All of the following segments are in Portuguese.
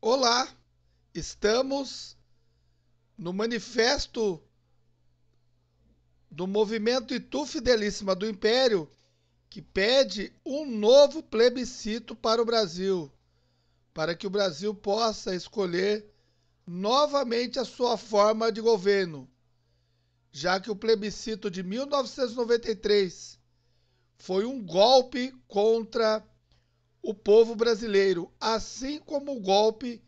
Olá, estamos no manifesto do movimento Itu Fidelíssima do Império, que pede um novo plebiscito para o Brasil, para que o Brasil possa escolher novamente a sua forma de governo, já que o plebiscito de 1993 foi um golpe contra o povo brasileiro, assim como o golpe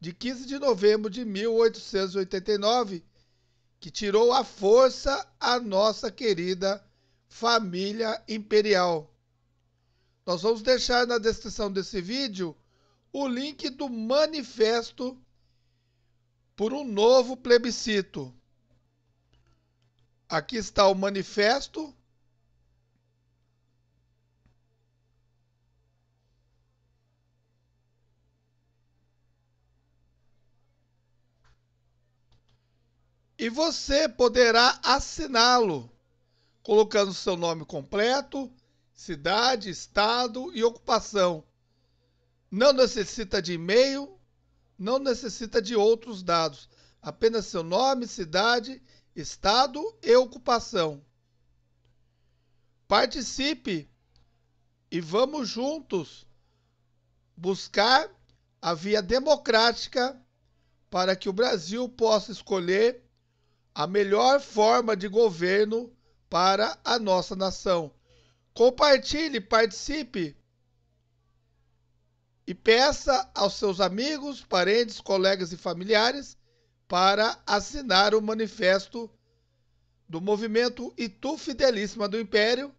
de 15 de novembro de 1889, que tirou à força a nossa querida família imperial. Nós vamos deixar na descrição desse vídeo o link do manifesto por um novo plebiscito. Aqui está o manifesto e você poderá assiná-lo, colocando seu nome completo, cidade, estado e ocupação. Não necessita de e-mail, não necessita de outros dados, apenas seu nome, cidade, estado e ocupação. Participe e vamos juntos buscar a via democrática para que o Brasil possa escolher a melhor forma de governo para a nossa nação. Compartilhe, participe e peça aos seus amigos, parentes, colegas e familiares para assinar o manifesto do movimento Itu Fidelíssima do Império,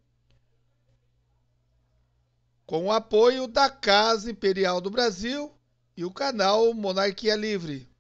com o apoio da Casa Imperial do Brasil e o canal Monarquia Livre.